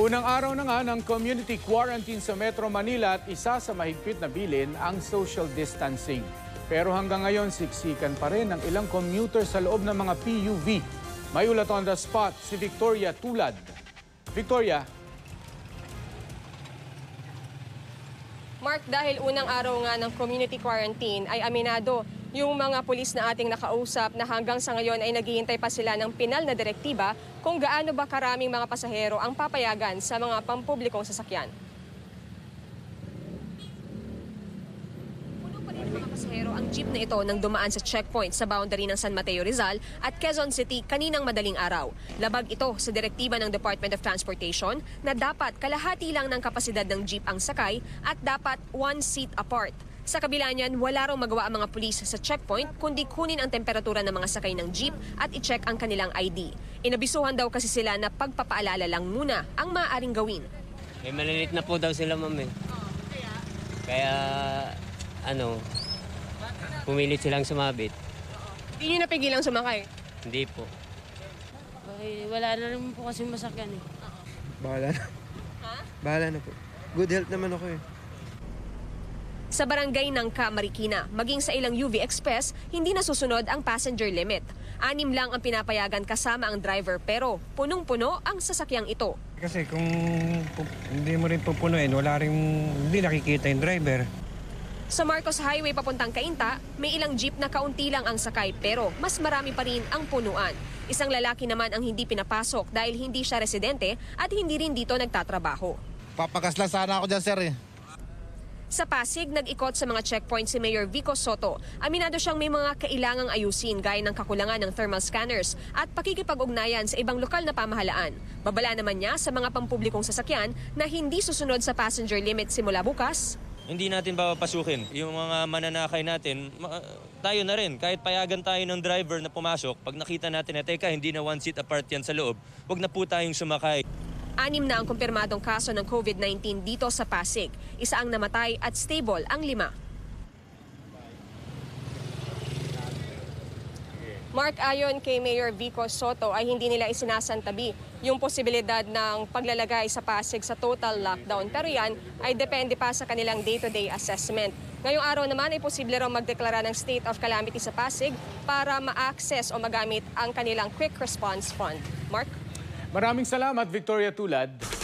Unang araw na nga ng community quarantine sa Metro Manila at isa sa mahigpit na bilin ang social distancing. Pero hanggang ngayon, siksikan pa rin ang ilang commuter sa loob ng mga PUV. May ulat on the spot si Victoria Tulad. Victoria, Mark, dahil unang araw nga ng community quarantine ay aminado yung mga pulis na ating nakausap na hanggang sa ngayon ay naghihintay pa sila ng pinal na direktiba kung gaano ba karaming mga pasahero ang papayagan sa mga pampublikong sasakyan. Puno pa rin mga pasahero ang jeep na ito nang dumaan sa checkpoint sa boundary ng San Mateo Rizal at Quezon City kaninang madaling araw. Labag ito sa direktiba ng Department of Transportation na dapat kalahati lang ng kapasidad ng jeep ang sakay at dapat one seat apart. Sa kabila niyan, wala raw magawa ang mga pulis sa checkpoint kundi kunin ang temperatura ng mga sakay ng jeep at i-check ang kanilang ID. Inabisuhan daw kasi sila na pagpapaalala lang muna ang maaaring gawin. May eh, malilit na po daw sila, ma'am. Eh. Kaya, ano, pumilit silang sumabit. Hindi nyo ang sumakay? Hindi po. Ay, wala na rin po kasi masakyan eh. Bahala na. Ha? Bahala na po. Good health naman ako eh. Sa barangay ng Kamarikina, maging sa ilang UV Express, hindi nasusunod ang passenger limit. Anim lang ang pinapayagan kasama ang driver pero punong-puno ang sasakyang ito. Kasi kung hindi mo rin pupunuin, wala rin hindi nakikita yung driver. Sa Marcos Highway papuntang Kainta, may ilang jeep na kaunti lang ang sakay pero mas marami pa rin ang punuan. Isang lalaki naman ang hindi pinapasok dahil hindi siya residente at hindi rin dito nagtatrabaho. Papakas lang sana ako dyan sir eh. Sa Pasig, nag-ikot sa mga checkpoint si Mayor Vico Soto. Aminado siyang may mga kailangang ayusin gaya ng kakulangan ng thermal scanners at pakikipag-ugnayan sa ibang lokal na pamahalaan. Babala naman niya sa mga pampublikong sasakyan na hindi susunod sa passenger limit simula bukas. Hindi natin papapasukin. Yung mga mananakay natin, tayo na rin. Kahit payagan tayo ng driver na pumasok, pag nakita natin na, teka, hindi na one seat apart yan sa loob, wag na po tayong sumakay. Anim na ang kumpirmadong kaso ng COVID-19 dito sa Pasig. Isa ang namatay at stable ang lima. Mark, ayon kay Mayor Vico Soto ay hindi nila isinasantabi yung posibilidad ng paglalagay sa Pasig sa total lockdown. Pero yan ay depende pa sa kanilang day-to-day assessment. Ngayong araw naman ay posible raw magdeklara ng state of calamity sa Pasig para ma-access o magamit ang kanilang quick response fund. Mark? Maraming salamat, Victoria Tulad.